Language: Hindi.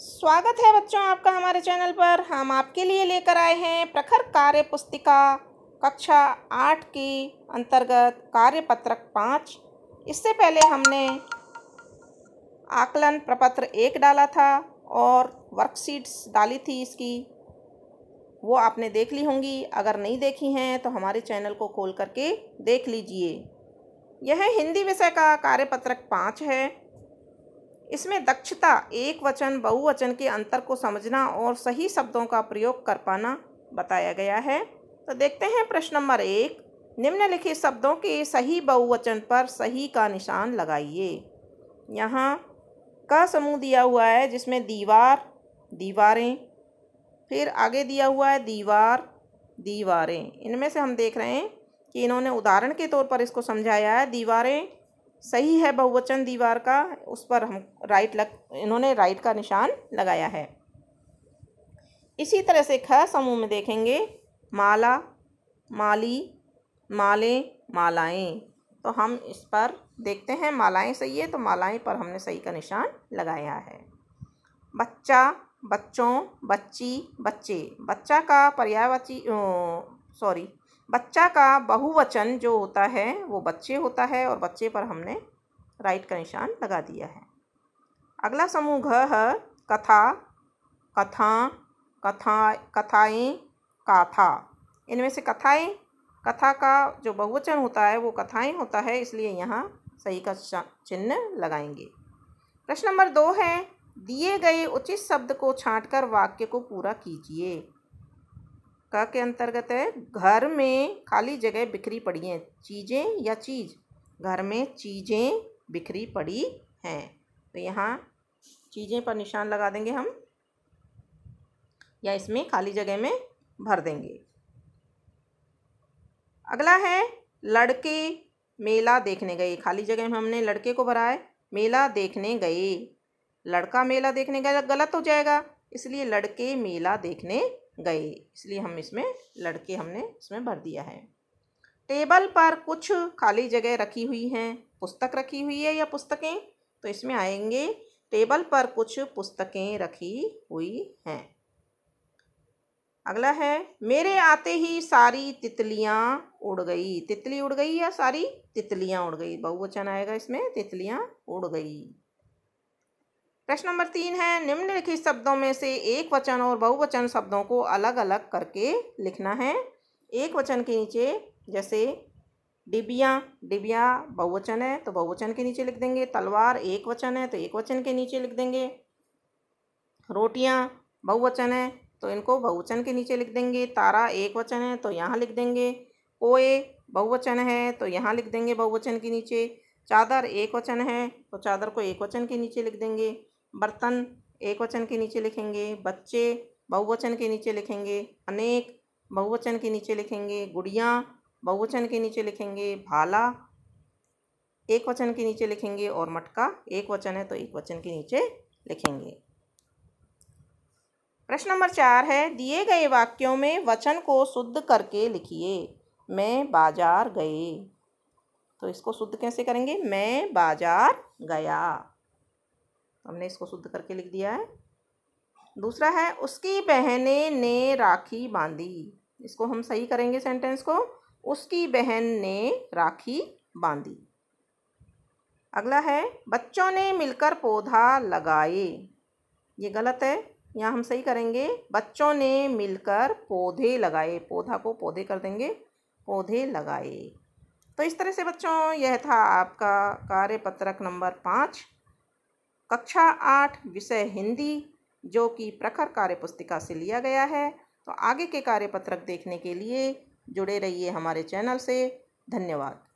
स्वागत है बच्चों आपका हमारे चैनल पर हम आपके लिए लेकर आए हैं प्रखर कार्य पुस्तिका कक्षा आठ की अंतर्गत कार्य पत्रक पाँच इससे पहले हमने आकलन प्रपत्र एक डाला था और वर्कशीट्स डाली थी इसकी वो आपने देख ली होंगी अगर नहीं देखी हैं तो हमारे चैनल को खोल करके देख लीजिए यह हिंदी विषय का कार्य पत्रक पाँच है इसमें दक्षता एक वचन बहुवचन के अंतर को समझना और सही शब्दों का प्रयोग कर पाना बताया गया है तो देखते हैं प्रश्न नंबर एक निम्नलिखित शब्दों के सही बहुवचन पर सही का निशान लगाइए यहाँ का समूह दिया हुआ है जिसमें दीवार दीवारें फिर आगे दिया हुआ है दीवार दीवारें इनमें से हम देख रहे हैं कि इन्होंने उदाहरण के तौर पर इसको समझाया है दीवारें सही है बहुवचन दीवार का उस पर हम राइट लग इन्होंने राइट का निशान लगाया है इसी तरह से ख समूह में देखेंगे माला माली माले मालाएं तो हम इस पर देखते हैं मालाएं सही है तो मालाएं पर हमने सही का निशान लगाया है बच्चा बच्चों बच्ची बच्चे बच्चा का पर्यायवाची सॉरी बच्चा का बहुवचन जो होता है वो बच्चे होता है और बच्चे पर हमने राइट का निशान लगा दिया है अगला समूह घ है कथा कथा कथा कथाएँ काथा इनमें से कथाएँ कथा का जो बहुवचन होता है वो कथाएँ होता है इसलिए यहाँ सही का चिन्ह लगाएंगे प्रश्न नंबर दो है दिए गए उचित शब्द को छांटकर वाक्य को पूरा कीजिए क के अंतर्गत है घर में खाली जगह बिखरी पड़ी हैं चीज़ें या चीज़ घर में चीज़ें बिखरी पड़ी हैं तो यहाँ चीज़ें पर निशान लगा देंगे हम या इसमें खाली जगह में भर देंगे अगला है लड़के मेला देखने गए खाली जगह में हमने लड़के को भरा है मेला देखने गए लड़का मेला देखने गया गलत हो जाएगा इसलिए लड़के मेला देखने गए इसलिए हम इसमें लड़के हमने इसमें भर दिया है टेबल पर कुछ खाली जगह रखी हुई हैं पुस्तक रखी हुई है या पुस्तकें तो इसमें आएंगे टेबल पर कुछ पुस्तकें रखी हुई हैं अगला है मेरे आते ही सारी तितलियां उड़ गई तितली उड़ गई या सारी तितलियां उड़ गई बहुवचन आएगा इसमें तितलियां उड़ गई प्रश्न नंबर तीन है निम्नलिखित शब्दों में से एक वचन और बहुवचन शब्दों को अलग अलग करके लिखना है एक वचन के नीचे जैसे डिबिया डिबिया बहुवचन है तो बहुवचन के नीचे लिख देंगे तलवार एक वचन है तो एक वचन के नीचे लिख देंगे रोटियां बहुवचन है तो इनको बहुवचन के नीचे लिख देंगे तारा एक वचन है तो यहाँ लिख देंगे कोए बहुवचन है तो यहाँ लिख देंगे बहुवचन के नीचे चादर एक वचन है तो चादर को एक वचन के नीचे लिख देंगे बर्तन एक वचन के नीचे लिखेंगे बच्चे बहुवचन के नीचे लिखेंगे अनेक बहुवचन के नीचे लिखेंगे गुड़िया बहुवचन के नीचे लिखेंगे भाला एक वचन के नीचे लिखेंगे और मटका एक वचन है तो एक वचन के नीचे लिखेंगे प्रश्न नंबर चार है दिए गए वाक्यों में वचन को शुद्ध करके लिखिए मैं बाजार गए तो इसको शुद्ध कैसे करेंगे मैं बाजार गया हमने इसको शुद्ध करके लिख दिया है दूसरा है उसकी बहने ने राखी बांधी इसको हम सही करेंगे सेंटेंस को उसकी बहन ने राखी बांधी अगला है बच्चों ने मिलकर पौधा लगाए ये गलत है यहाँ हम सही करेंगे बच्चों ने मिलकर पौधे लगाए पौधा को पौधे कर देंगे पौधे लगाए तो इस तरह से बच्चों यह था आपका कार्य पत्रक नंबर पाँच कक्षा आठ विषय हिंदी जो कि प्रखर कार्य पुस्तिका से लिया गया है तो आगे के कार्यपत्रक देखने के लिए जुड़े रहिए हमारे चैनल से धन्यवाद